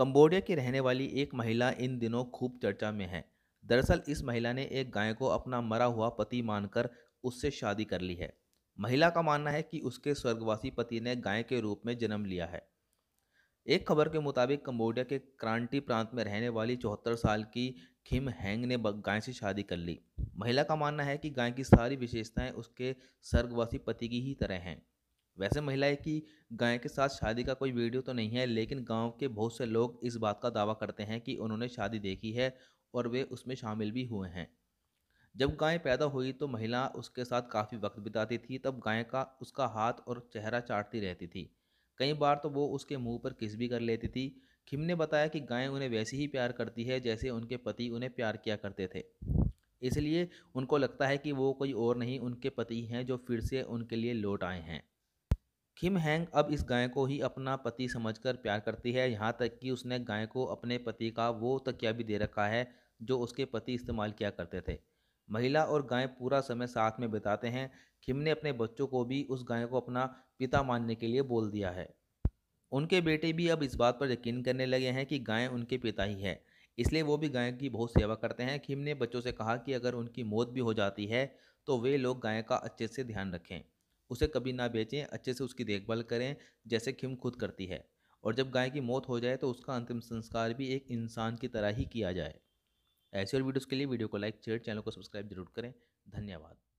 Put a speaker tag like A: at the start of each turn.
A: Cambodia की रहने वाली एक महिला इन दिनों खूब चर्चा में है दरअसल इस महिला ने एक गाय को अपना मरा हुआ पति मानकर उससे शादी कर ली है महिला का मानना है कि उसके स्वर्गवासी पति ने गाय के रूप में जन्म लिया है एक खबर के मुताबिक कंबोडिया के क्रांति प्रांत में रहने वाली चौहत्तर साल की खिम हैंग ने गाय से शादी कर ली महिला का मानना है कि गाय की सारी विशेषताएं उसके स्वर्गवासी पति की ही तरह हैं वैसे महिलाएं की गाय के साथ शादी का कोई वीडियो तो नहीं है लेकिन गांव के बहुत से लोग इस बात का दावा करते हैं कि उन्होंने शादी देखी है और वे उसमें शामिल भी हुए हैं जब गाय पैदा हुई तो महिला उसके साथ काफ़ी वक्त बिताती थी तब गाय का उसका हाथ और चेहरा चाटती रहती थी कई बार तो वो उसके मुंह पर किस भी कर लेती थी खिम ने बताया कि गाय उन्हें वैसे ही प्यार करती है जैसे उनके पति उन्हें प्यार किया करते थे इसलिए उनको लगता है कि वो कोई और नहीं उनके पति हैं जो फिर से उनके लिए लौट आए हैं किम हैंग अब इस गाय को ही अपना पति समझकर प्यार करती है यहाँ तक कि उसने गाय को अपने पति का वो तकिया भी दे रखा है जो उसके पति इस्तेमाल किया करते थे महिला और गाय पूरा समय साथ में बिताते हैं किम ने अपने बच्चों को भी उस गाय को अपना पिता मानने के लिए बोल दिया है उनके बेटे भी अब इस बात पर यकीन करने लगे हैं कि गाय उनके पिता ही है इसलिए वो भी गाय की बहुत सेवा करते हैं खिम ने बच्चों से कहा कि अगर उनकी मौत भी हो जाती है तो वे लोग गाय का अच्छे से ध्यान रखें उसे कभी ना बेचें अच्छे से उसकी देखभाल करें जैसे खिम खुद करती है और जब गाय की मौत हो जाए तो उसका अंतिम संस्कार भी एक इंसान की तरह ही किया जाए ऐसे और वीडियोज़ के लिए वीडियो को लाइक शेयर चैनल को सब्सक्राइब जरूर करें धन्यवाद